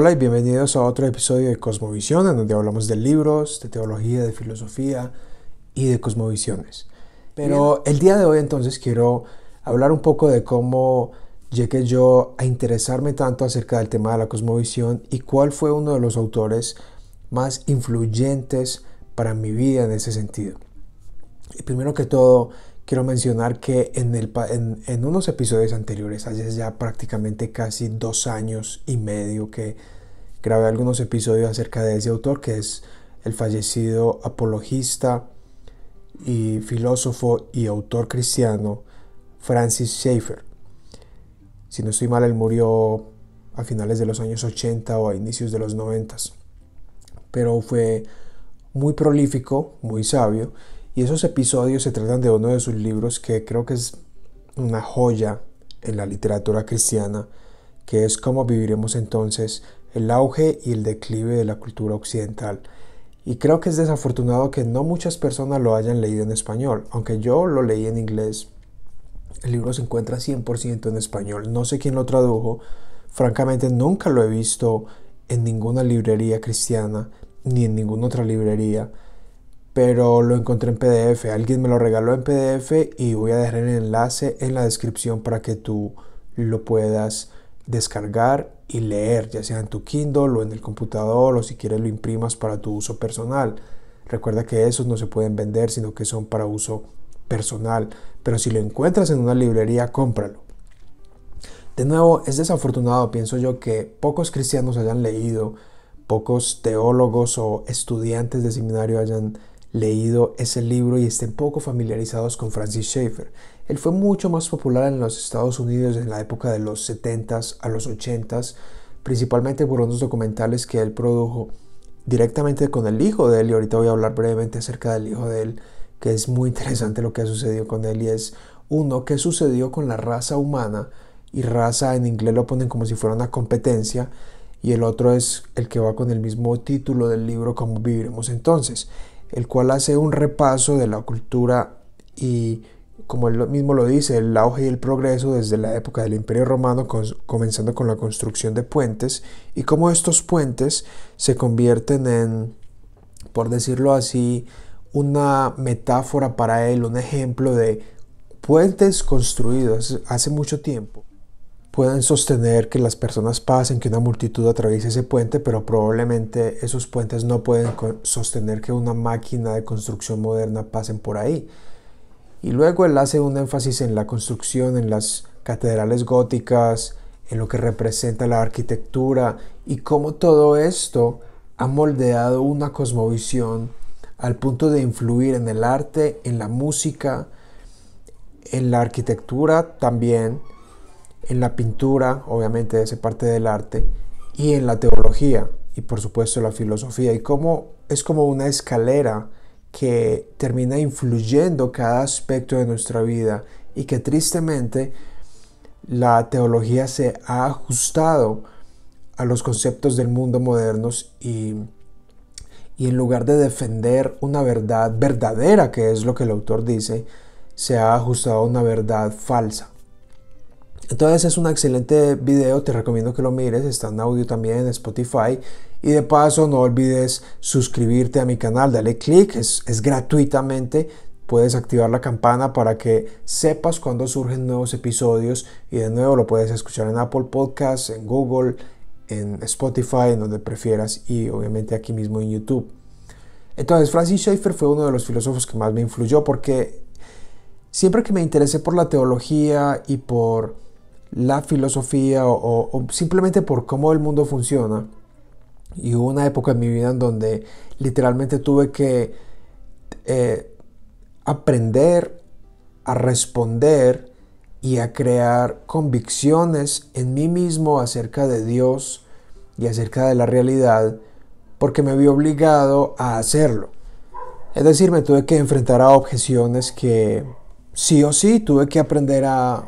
Hola y bienvenidos a otro episodio de Cosmovisión, en donde hablamos de libros, de teología, de filosofía y de cosmovisiones. Pero el día de hoy entonces quiero hablar un poco de cómo llegué yo a interesarme tanto acerca del tema de la cosmovisión y cuál fue uno de los autores más influyentes para mi vida en ese sentido. Y primero que todo, quiero mencionar que en, unos episodios anteriores, hace ya prácticamente casi dos años y medio que grabé algunos episodios acerca de ese autor, que es el fallecido apologista y filósofo y autor cristiano Francis Schaeffer. Si no estoy mal, él murió a finales de los años 80 o a inicios de los 90, pero fue muy prolífico, muy sabio y esos episodios se tratan de uno de sus libros que creo que es una joya en la literatura cristiana, que es cómo viviremos entonces el auge y el declive de la cultura occidental. Y creo que es desafortunado que no muchas personas lo hayan leído en español, aunque yo lo leí en inglés. El libro se encuentra 100% en español, no sé quién lo tradujo, francamente nunca lo he visto en ninguna librería cristiana ni en ninguna otra librería pero lo encontré en PDF. Alguien me lo regaló en PDF y voy a dejar el enlace en la descripción para que tú lo puedas descargar y leer, ya sea en tu Kindle o en el computador o si quieres lo imprimas para tu uso personal. Recuerda que esos no se pueden vender, sino que son para uso personal. Pero si lo encuentras en una librería, cómpralo. De nuevo, es desafortunado, pienso yo, que pocos cristianos hayan leído, pocos teólogos o estudiantes de seminario hayan leído ese libro y estén poco familiarizados con Francis Schaeffer. Él fue mucho más popular en los Estados Unidos en la época de los 70s a los 80s, principalmente por unos documentales que él produjo directamente con el hijo de él y ahorita voy a hablar brevemente acerca del hijo de él, que es muy interesante lo que ha sucedido con él y es uno, qué sucedió con la raza humana y raza en inglés lo ponen como si fuera una competencia y el otro es el que va con el mismo título del libro, cómo viviremos entonces el cual hace un repaso de la cultura y, como él mismo lo dice, el auge y el progreso desde la época del Imperio Romano, comenzando con la construcción de puentes, y cómo estos puentes se convierten en, por decirlo así, una metáfora para él, un ejemplo de puentes construidos hace mucho tiempo pueden sostener que las personas pasen, que una multitud atraviese ese puente, pero probablemente esos puentes no pueden sostener que una máquina de construcción moderna pasen por ahí. Y luego él hace un énfasis en la construcción, en las catedrales góticas, en lo que representa la arquitectura y cómo todo esto ha moldeado una cosmovisión al punto de influir en el arte, en la música, en la arquitectura también en la pintura, obviamente esa parte del arte, y en la teología, y por supuesto la filosofía, y cómo es como una escalera que termina influyendo cada aspecto de nuestra vida y que tristemente la teología se ha ajustado a los conceptos del mundo modernos y en lugar de defender una verdad verdadera, que es lo que el autor dice, se ha ajustado a una verdad falsa. Entonces es un excelente video, te recomiendo que lo mires, está en audio también en Spotify. Y de paso no olvides suscribirte a mi canal, dale click, es, es gratuitamente, puedes activar la campana para que sepas cuando surgen nuevos episodios y de nuevo lo puedes escuchar en Apple Podcasts, en Google, en Spotify, en donde prefieras y obviamente aquí mismo en YouTube. Entonces Francis Schaeffer fue uno de los filósofos que más me influyó porque siempre que me interesé por la teología y por la filosofía o, simplemente por cómo el mundo funciona. Y hubo una época en mi vida en donde literalmente tuve que eh, aprender a responder y a crear convicciones en mí mismo acerca de Dios y acerca de la realidad porque me vi obligado a hacerlo. Es decir, me tuve que enfrentar a objeciones que sí o sí tuve que aprender a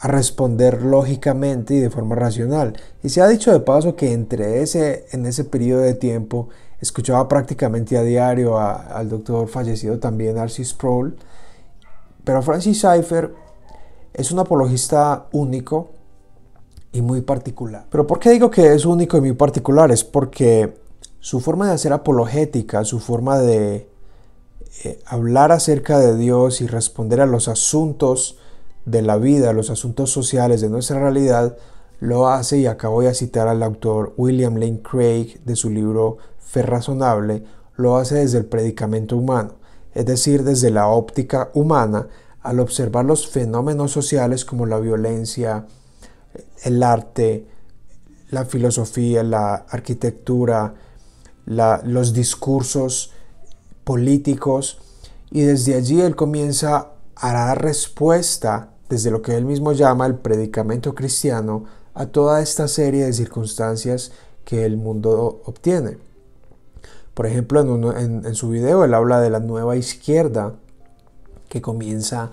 a responder lógicamente y de forma racional. Y se ha dicho de paso que entre ese, en ese periodo de tiempo escuchaba prácticamente a diario al doctor fallecido también Arcis Sproul, pero Francis Seifer es un apologista único y muy particular. Pero ¿por qué digo que es único y muy particular? Es porque su forma de hacer apologética, su forma de eh, hablar acerca de Dios y responder a los asuntos de la vida, los asuntos sociales de nuestra realidad, lo hace y acabo de citar al autor William Lane Craig de su libro Fe Razonable, lo hace desde el predicamento humano, es decir, desde la óptica humana al observar los fenómenos sociales como la violencia, el arte, la filosofía, la arquitectura, los discursos políticos, y desde allí él comienza a dar respuesta desde lo que él mismo llama el predicamento cristiano a toda esta serie de circunstancias que el mundo obtiene. Por ejemplo, en, su video él habla de la nueva izquierda que comienza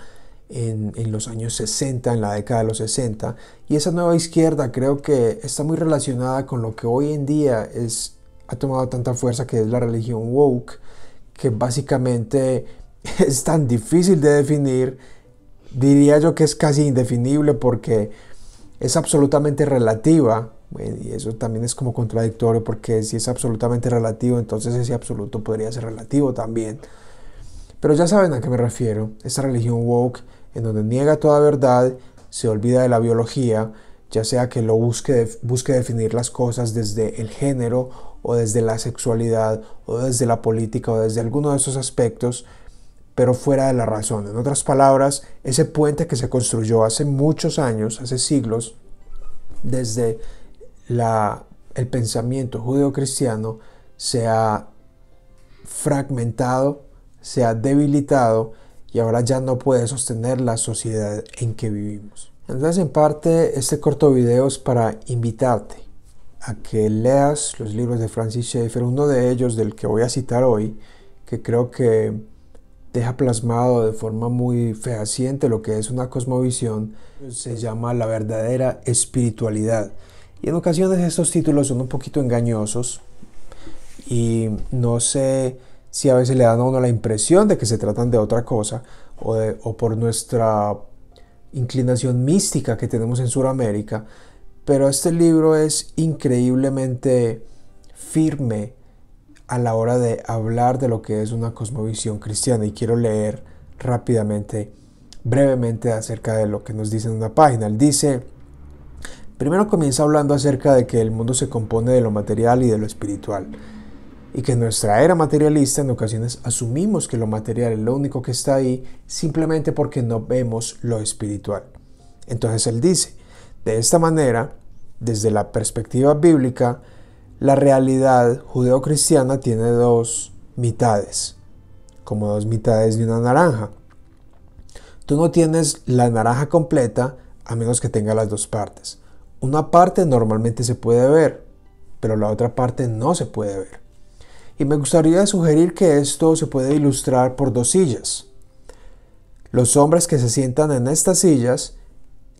en, los años 60, en la década de los 60, y esa nueva izquierda creo que está muy relacionada con lo que hoy en día es, ha tomado tanta fuerza que es la religión woke, que básicamente es tan difícil de definir diría yo que es casi indefinible porque es absolutamente relativa, y eso también es como contradictorio porque si es absolutamente relativo, entonces ese absoluto podría ser relativo también. Pero ya saben a qué me refiero, esa religión woke en donde niega toda verdad, se olvida de la biología, ya sea que lo busque, busque definir las cosas desde el género o desde la sexualidad o desde la política o desde alguno de esos aspectos, pero fuera de la razón. En otras palabras, ese puente que se construyó hace muchos años, hace siglos, desde la, el pensamiento judeocristiano, se ha fragmentado, se ha debilitado y ahora ya no puede sostener la sociedad en que vivimos. Entonces, en parte, este corto video es para invitarte a que leas los libros de Francis Schaeffer, uno de ellos del que voy a citar hoy, que creo que deja plasmado de forma muy fehaciente lo que es una cosmovisión, pues, se llama la verdadera espiritualidad. Y en ocasiones estos títulos son un poquito engañosos y no sé si a veces le dan a uno la impresión de que se tratan de otra cosa o, por nuestra inclinación mística que tenemos en Sudamérica, pero este libro es increíblemente firme a la hora de hablar de lo que es una cosmovisión cristiana y quiero leer rápidamente, brevemente acerca de lo que nos dice en una página. Él dice, primero comienza hablando acerca de que el mundo se compone de lo material y de lo espiritual y que en nuestra era materialista en ocasiones asumimos que lo material es lo único que está ahí simplemente porque no vemos lo espiritual. Entonces él dice, de esta manera, desde la perspectiva bíblica, la realidad judeocristiana tiene dos mitades, como dos mitades de una naranja. Tú no tienes la naranja completa a menos que tenga las dos partes. Una parte normalmente se puede ver, pero la otra parte no se puede ver. Y me gustaría sugerir que esto se puede ilustrar por dos sillas. Los hombres que se sientan en estas sillas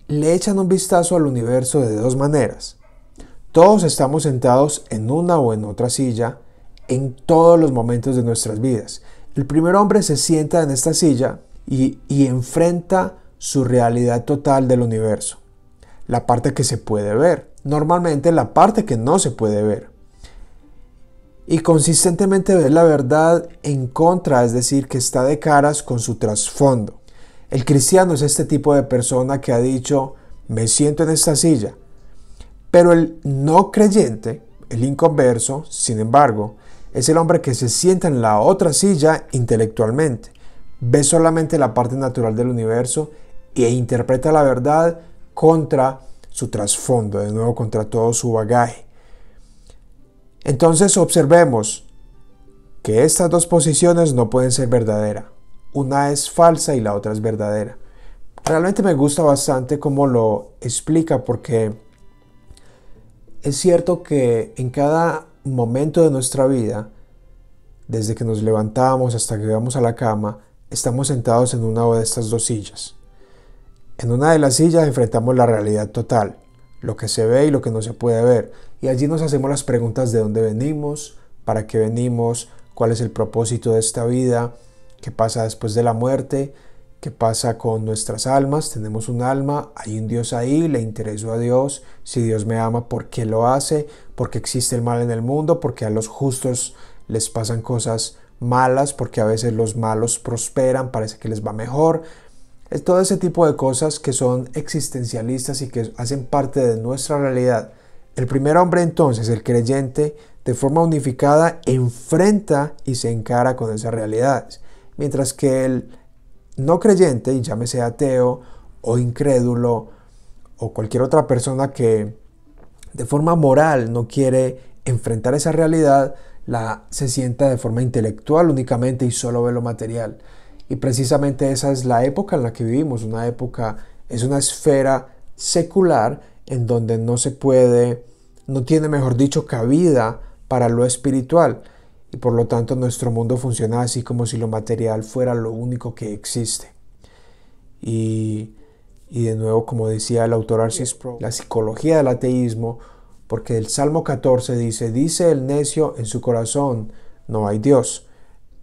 le echan un vistazo al universo de dos maneras. Todos estamos sentados en una o en otra silla en todos los momentos de nuestras vidas. El primer hombre se sienta en esta silla y, enfrenta su realidad total del universo. La parte que se puede ver, normalmente la parte que no se puede ver. Y consistentemente ve la verdad en contra, es decir, que está de caras con su trasfondo. El cristiano es este tipo de persona que ha dicho, me siento en esta silla, pero el no creyente, el inconverso, sin embargo, es el hombre que se sienta en la otra silla intelectualmente, ve solamente la parte natural del universo e interpreta la verdad contra su trasfondo, de nuevo contra todo su bagaje. Entonces observemos que estas dos posiciones no pueden ser verdaderas. Una es falsa y la otra es verdadera. Realmente me gusta bastante cómo lo explica porque es cierto que en cada momento de nuestra vida, desde que nos levantamos hasta que vamos a la cama, estamos sentados en una de estas dos sillas. En una de las sillas enfrentamos la realidad total, lo que se ve y lo que no se puede ver, y allí nos hacemos las preguntas de dónde venimos, para qué venimos, cuál es el propósito de esta vida, qué pasa después de la muerte, ¿Qué pasa con nuestras almas? Tenemos un alma, hay un Dios ahí, le intereso a Dios, si Dios me ama, ¿por qué lo hace? ¿Por qué existe el mal en el mundo? ¿Por qué a los justos les pasan cosas malas? ¿Por qué a veces los malos prosperan? Parece que les va mejor. Es todo ese tipo de cosas que son existencialistas y que hacen parte de nuestra realidad. El primer hombre entonces, el creyente, de forma unificada enfrenta y se encara con esas realidades, mientras que el no creyente, y llámese ateo o incrédulo o cualquier otra persona que de forma moral no quiere enfrentar esa realidad, la se sienta de forma intelectual únicamente y solo ve lo material. Y precisamente esa es la época en la que vivimos, una época, es una esfera secular en donde no se puede, no tiene, mejor dicho, cabida para lo espiritual y por lo tanto nuestro mundo funciona así como si lo material fuera lo único que existe. Y, de nuevo, como decía el autor Arcis Pro, la psicología del ateísmo, porque el Salmo 14 dice, dice el necio en su corazón, no hay Dios.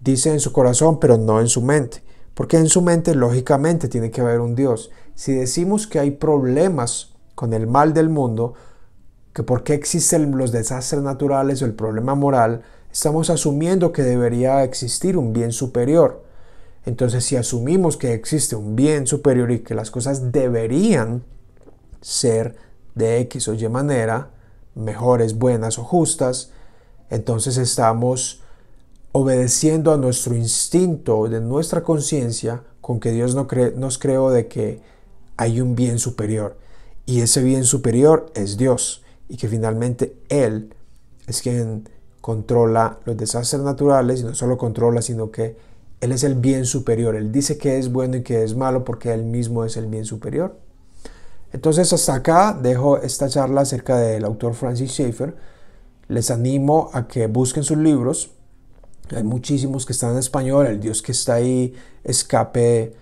Dice en su corazón, pero no en su mente. Porque en su mente lógicamente tiene que haber un Dios. Si decimos que hay problemas con el mal del mundo, que por qué existen los desastres naturales o el problema moral, estamos asumiendo que debería existir un bien superior. Entonces, si asumimos que existe un bien superior y que las cosas deberían ser de X o Y manera, mejores, buenas o justas, entonces estamos obedeciendo a nuestro instinto de nuestra conciencia con que Dios no nos creó de que hay un bien superior. Y ese bien superior es Dios. Y que finalmente Él es quien controla los desastres naturales y no solo controla, sino que Él es el bien superior. Él dice que es bueno y que es malo porque Él mismo es el bien superior. Entonces hasta acá dejo esta charla acerca del autor Francis Schaeffer. Les animo a que busquen sus libros. Hay muchísimos que están en español. El Dios que está ahí, Escape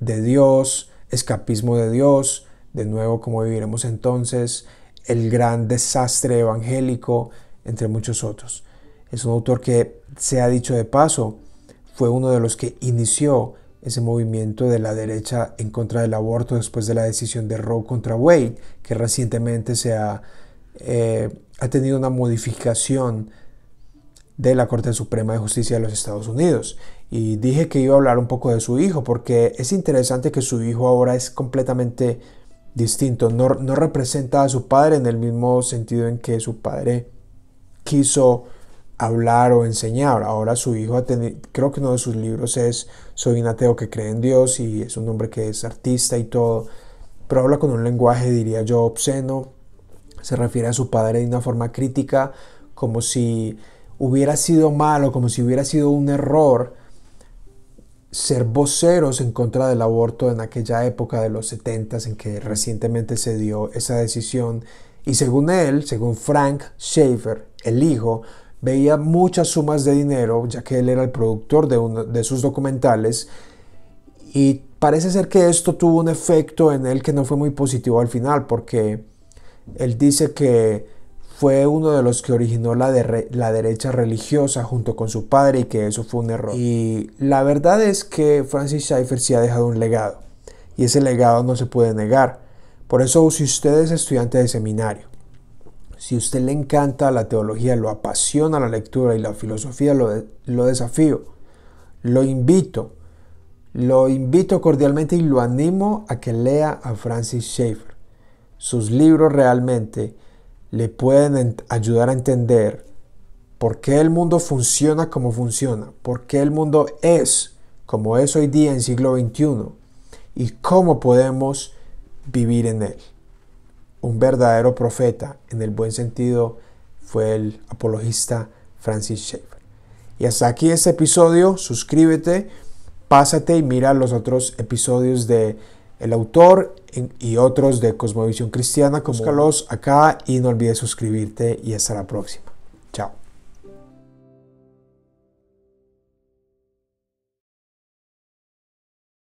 de Dios, Escapismo de Dios, de nuevo cómo viviremos entonces, El gran desastre evangélico, entre muchos otros. Es un autor que, se ha dicho de paso, fue uno de los que inició ese movimiento de la derecha en contra del aborto después de la decisión de Roe contra Wade, que recientemente se eh, ha, tenido una modificación de la Corte Suprema de Justicia de los Estados Unidos. Y dije que iba a hablar un poco de su hijo, porque es interesante que su hijo ahora es completamente distinto, no representa a su padre en el mismo sentido en que su padre quiso hablar o enseñar. Ahora su hijo, ha tenido, creo que uno de sus libros es Soy un ateo que cree en Dios y es un hombre que es artista y todo, pero habla con un lenguaje, diría yo, obsceno. Se refiere a su padre de una forma crítica, como si hubiera sido malo, como si hubiera sido un error ser voceros en contra del aborto en aquella época de los 70 en que recientemente se dio esa decisión y según él, según Frank Schaefer, el hijo, veía muchas sumas de dinero, ya que él era el productor de, uno de sus documentales, y parece ser que esto tuvo un efecto en él que no fue muy positivo al final, porque él dice que fue uno de los que originó la, la, derecha religiosa junto con su padre y que eso fue un error. Y la verdad es que Francis Schaeffer sí ha dejado un legado. Y ese legado no se puede negar. Por eso, si usted es estudiante de seminario, si usted le encanta la teología, lo apasiona la lectura y la filosofía, lo, lo desafío, lo invito, lo invito cordialmente y lo animo a que lea a Francis Schaeffer. Sus libros realmente le pueden ayudar a entender por qué el mundo funciona como funciona, por qué el mundo es como es hoy día en siglo XXI y cómo podemos vivir en él. Un verdadero profeta, en el buen sentido, fue el apologista Francis Schaeffer. Y hasta aquí este episodio. Suscríbete, pásate y mira los otros episodios de el autor y otros de Cosmovisión Cristiana. Búscalos acá y no olvides suscribirte y hasta la próxima.